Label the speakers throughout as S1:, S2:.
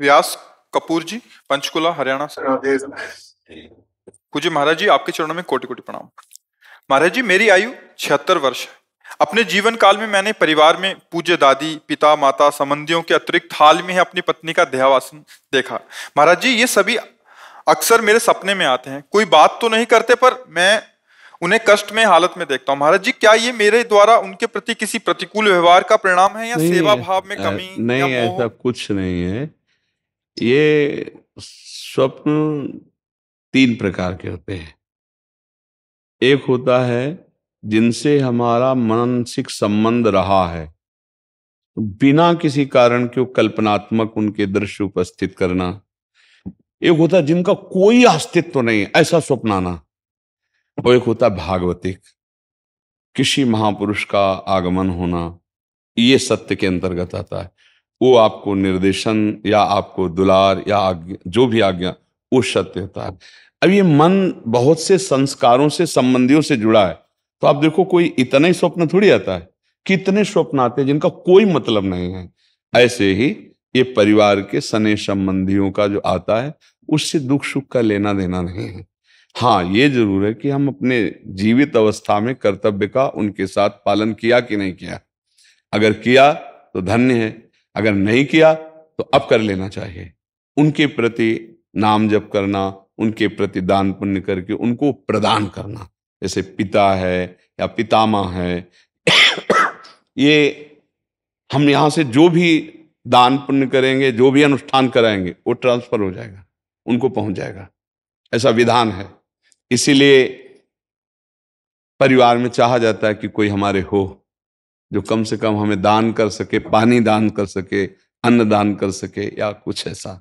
S1: व्यास कपूर जी पंचकुला हरियाणा से पूज्य महाराज जी आपके चरणों में कोटि कोटि प्रणाम महाराज जी मेरी आयु छिहत्तर वर्ष है अपने जीवन काल में मैंने परिवार में पूज्य दादी पिता माता संबंधियों के अतिरिक्त हाल में ही अपनी पत्नी का देहावासन देखा महाराज जी ये सभी अक्सर मेरे सपने में आते हैं कोई बात तो नहीं करते पर मैं उन्हें कष्ट में हालत में देखता हूँ महाराज जी क्या ये मेरे द्वारा उनके प्रति किसी प्रतिकूल व्यवहार का परिणाम है या सेवा भाव में कमी नहीं ऐसा कुछ नहीं है ये स्वप्न तीन प्रकार के होते हैं एक होता है जिनसे हमारा मानसिक संबंध रहा है तो बिना किसी कारण के कल्पनात्मक उनके दृश्य उपस्थित करना एक होता है जिनका कोई अस्तित्व तो नहीं ऐसा स्वप्न आना और एक होता है भागवतिक किसी महापुरुष का आगमन होना ये सत्य के अंतर्गत आता है वो आपको निर्देशन या आपको दुलार या आज्ञा जो भी आज्ञा वो सत्य होता है अब ये मन बहुत से संस्कारों से संबंधियों से जुड़ा है तो आप देखो कोई इतना ही स्वप्न थोड़ी आता है कितने स्वप्न आते हैं जिनका कोई मतलब नहीं है ऐसे ही ये परिवार के सने संबंधियों का जो आता है उससे दुख सुख का लेना देना नहीं है हाँ ये जरूर है कि हम अपने जीवित अवस्था में कर्तव्य का उनके साथ पालन किया कि नहीं किया अगर किया तो धन्य है अगर नहीं किया तो अब कर लेना चाहिए उनके प्रति नाम जप करना उनके प्रति दान पुण्य करके उनको प्रदान करना जैसे पिता है या पितामा है ये हम यहाँ से जो भी दान पुण्य करेंगे जो भी अनुष्ठान कराएंगे वो ट्रांसफर हो जाएगा उनको पहुंच जाएगा ऐसा विधान है इसीलिए परिवार में चाहा जाता है कि कोई हमारे हो जो कम से कम हमें दान कर सके पानी दान कर सके अन्न दान कर सके या कुछ ऐसा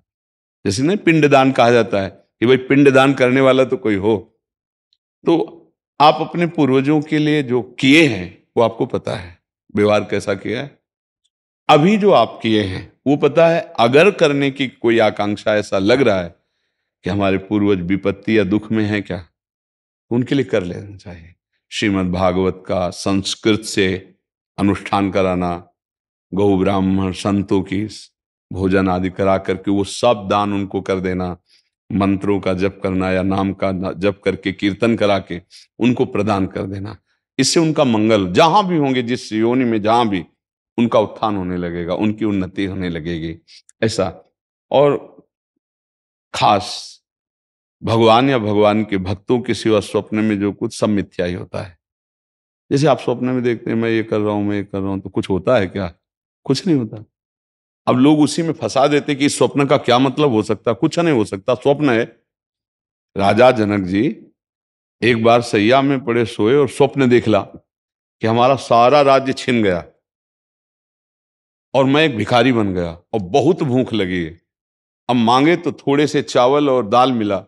S1: जैसे ना पिंड दान कहा जाता है कि भाई पिंड दान करने वाला तो कोई हो तो आप अपने पूर्वजों के लिए जो किए हैं वो आपको पता है व्यवहार कैसा किया है अभी जो आप किए हैं वो पता है अगर करने की कोई आकांक्षा ऐसा लग रहा है कि हमारे पूर्वज विपत्ति या दुख में है क्या उनके लिए कर लेना चाहिए श्रीमद् भागवत का संस्कृत से अनुष्ठान कराना गौ ब्राह्मण संतों की भोजन आदि करा करके वो सब दान उनको कर देना मंत्रों का जप करना या नाम का जप करके कीर्तन करा के उनको प्रदान कर देना इससे उनका मंगल जहां भी होंगे जिस योनि में जहां भी उनका उत्थान होने लगेगा उनकी उन्नति होने लगेगी ऐसा और खास भगवान या भगवान के भक्तों के सिवा स्वप्न में जो कुछ सब मिथ्या ही होता है जैसे आप सपने में देखते हैं मैं ये कर रहा हूं मैं ये कर रहा हूं तो कुछ होता है क्या कुछ नहीं होता अब लोग उसी में फंसा देते कि इस स्वप्न का क्या मतलब हो सकता कुछ नहीं हो सकता स्वप्न है राजा जनक जी एक बार सैया में पड़े सोए और स्वप्न देख ला कि हमारा सारा राज्य छिन गया और मैं एक भिखारी बन गया और बहुत भूख लगी है अब मांगे तो थोड़े से चावल और दाल मिला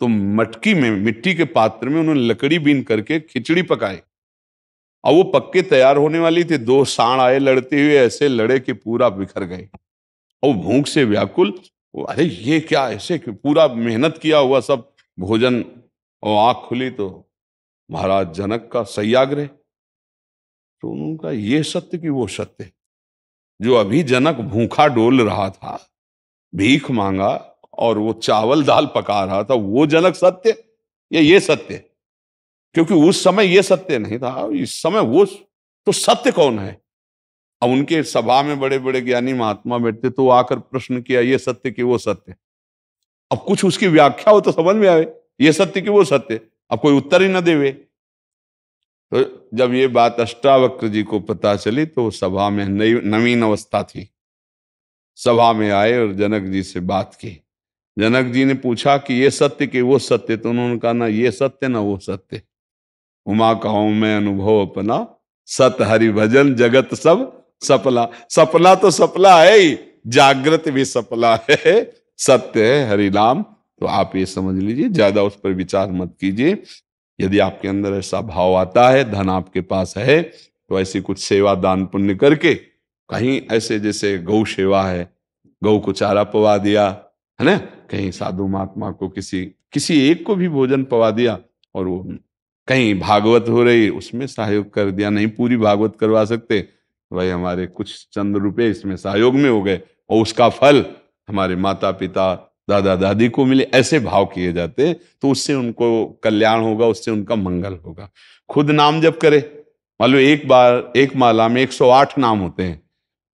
S1: तो मटकी में मिट्टी के पात्र में उन्होंने लकड़ी बीन करके खिचड़ी पकाई अब वो पक्के तैयार होने वाली थी दो साण आए लड़ते हुए ऐसे लड़े कि पूरा बिखर गए और भूख से व्याकुल अरे ये क्या ऐसे पूरा मेहनत किया हुआ सब भोजन और आँख खुली तो महाराज जनक का सयाग्रह तो उनका ये सत्य कि वो सत्य जो अभी जनक भूखा डोल रहा था भीख मांगा और वो चावल दाल पका रहा था वो जनक सत्य या ये सत्य क्योंकि उस समय ये सत्य नहीं था इस समय वो तो सत्य कौन है अब उनके सभा में बड़े बड़े ज्ञानी महात्मा बैठते तो आकर प्रश्न किया ये सत्य कि वो सत्य अब कुछ उसकी व्याख्या हो तो समझ में आवे ये सत्य कि वो सत्य अब कोई उत्तर ही ना देवे तो जब ये बात अष्टावक्र जी को पता चली तो सभा में नवीन अवस्था थी सभा में आए और जनक जी से बात की जनक जी ने पूछा कि ये सत्य कि वो सत्य तो उन्होंने कहा ना ये सत्य ना वो सत्य उमा कहूँ में अनुभव अपना सत हरि भजन जगत सब सपला सपला तो सपला है ही जागृत भी सपला है सत्य है हरि नाम तो आप ये समझ लीजिए ज्यादा उस पर विचार मत कीजिए यदि आपके अंदर ऐसा भाव आता है धन आपके पास है तो ऐसी कुछ सेवा दान पुण्य करके कहीं ऐसे जैसे गौ सेवा है गौ को चारा पवा दिया है ना कहीं साधु महात्मा को किसी किसी एक को भी भोजन पवा दिया और वो कहीं भागवत हो रही उसमें सहयोग कर दिया नहीं पूरी भागवत करवा सकते भाई हमारे कुछ चंद रुपए इसमें सहयोग में हो गए और उसका फल हमारे माता पिता दादा दादी को मिले ऐसे भाव किए जाते तो उससे उनको कल्याण होगा उससे उनका मंगल होगा खुद नाम जब करे मान लो एक बार एक माला में 108 नाम होते हैं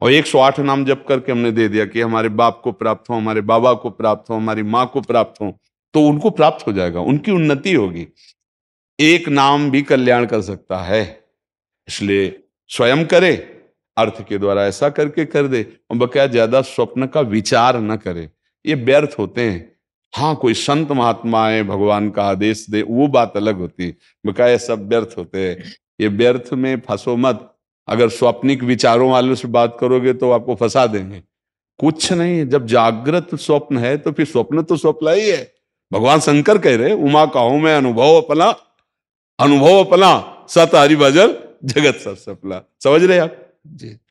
S1: और 108 नाम जब करके हमने दे दिया कि हमारे बाप को प्राप्त हो हमारे बाबा को प्राप्त हो हमारी माँ को प्राप्त हो तो उनको प्राप्त हो जाएगा उनकी उन्नति होगी एक नाम भी कल्याण कर सकता है इसलिए स्वयं करे अर्थ के द्वारा ऐसा करके कर दे और बकाया ज्यादा स्वप्न का विचार न करे ये व्यर्थ होते हैं हाँ कोई संत महात्मा है भगवान का आदेश दे वो बात अलग होती है बकाया सब व्यर्थ होते हैं ये व्यर्थ में फंसो मत अगर स्वप्निक विचारों वालों से बात करोगे तो आपको फंसा देंगे कुछ नहीं जब जागृत स्वप्न है तो फिर स्वप्न तो स्वप्न ही है भगवान शंकर कह रहे उमा काहू मैं अनुभव अपना अनुभव अपना सत हरिभजन जगत सब सपला समझ रहे आप जी